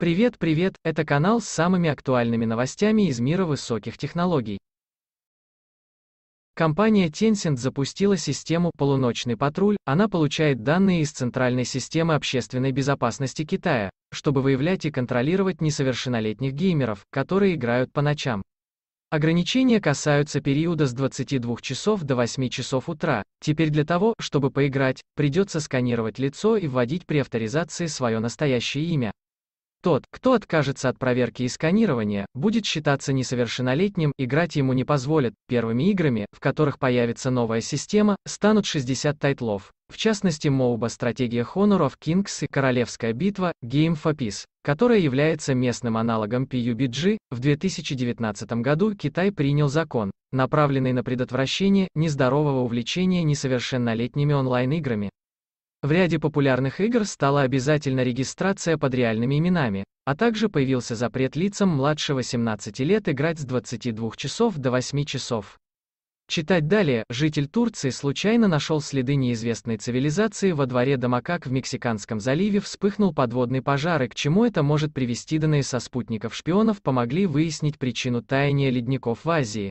Привет, привет, это канал с самыми актуальными новостями из мира высоких технологий. Компания Tencent запустила систему «Полуночный патруль», она получает данные из Центральной системы общественной безопасности Китая, чтобы выявлять и контролировать несовершеннолетних геймеров, которые играют по ночам. Ограничения касаются периода с 22 часов до 8 часов утра. Теперь для того, чтобы поиграть, придется сканировать лицо и вводить при авторизации свое настоящее имя. Тот, кто откажется от проверки и сканирования, будет считаться несовершеннолетним, играть ему не позволят. Первыми играми, в которых появится новая система, станут 60 тайтлов. В частности, MOBA «Стратегия Honor of Kings» и «Королевская битва» Game for Peace, которая является местным аналогом PUBG, в 2019 году Китай принял закон, направленный на предотвращение нездорового увлечения несовершеннолетними онлайн-играми. В ряде популярных игр стала обязательна регистрация под реальными именами, а также появился запрет лицам младше 18 лет играть с 22 часов до 8 часов. Читать далее, житель Турции случайно нашел следы неизвестной цивилизации во дворе Дамакак в Мексиканском заливе вспыхнул подводный пожар и к чему это может привести данные со спутников шпионов помогли выяснить причину таяния ледников в Азии.